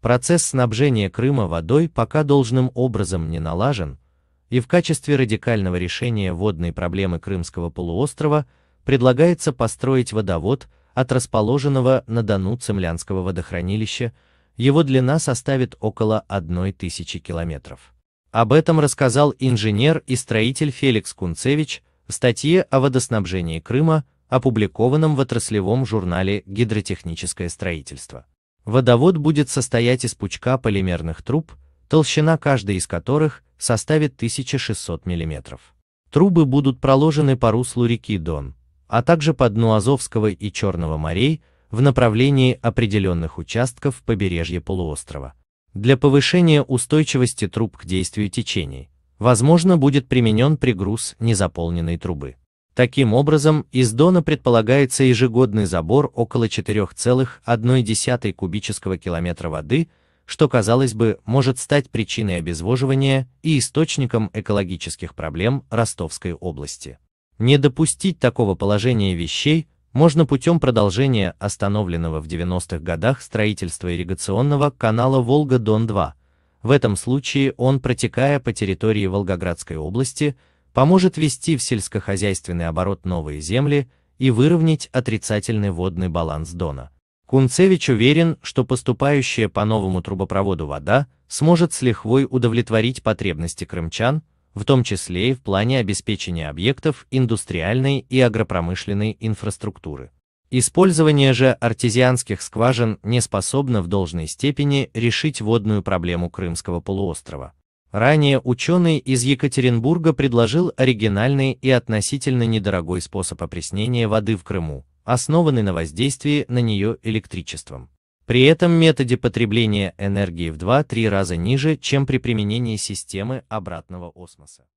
Процесс снабжения Крыма водой пока должным образом не налажен, и в качестве радикального решения водной проблемы Крымского полуострова предлагается построить водовод от расположенного на Дону Цемлянского водохранилища, его длина составит около 1000 километров. Об этом рассказал инженер и строитель Феликс Кунцевич в статье о водоснабжении Крыма, опубликованном в отраслевом журнале «Гидротехническое строительство». Водовод будет состоять из пучка полимерных труб, толщина каждой из которых составит 1600 мм. Трубы будут проложены по руслу реки Дон, а также по дну Азовского и Черного морей в направлении определенных участков побережья полуострова. Для повышения устойчивости труб к действию течений, возможно, будет применен пригруз незаполненной трубы. Таким образом, из Дона предполагается ежегодный забор около 4,1 кубического километра воды, что, казалось бы, может стать причиной обезвоживания и источником экологических проблем Ростовской области. Не допустить такого положения вещей можно путем продолжения остановленного в 90-х годах строительства ирригационного канала Волга-Дон-2. В этом случае он, протекая по территории Волгоградской области, поможет ввести в сельскохозяйственный оборот новые земли и выровнять отрицательный водный баланс Дона. Кунцевич уверен, что поступающая по новому трубопроводу вода сможет с лихвой удовлетворить потребности крымчан, в том числе и в плане обеспечения объектов индустриальной и агропромышленной инфраструктуры. Использование же артезианских скважин не способно в должной степени решить водную проблему Крымского полуострова. Ранее ученый из Екатеринбурга предложил оригинальный и относительно недорогой способ опреснения воды в Крыму, основанный на воздействии на нее электричеством. При этом методе потребления энергии в 2-3 раза ниже, чем при применении системы обратного осмоса.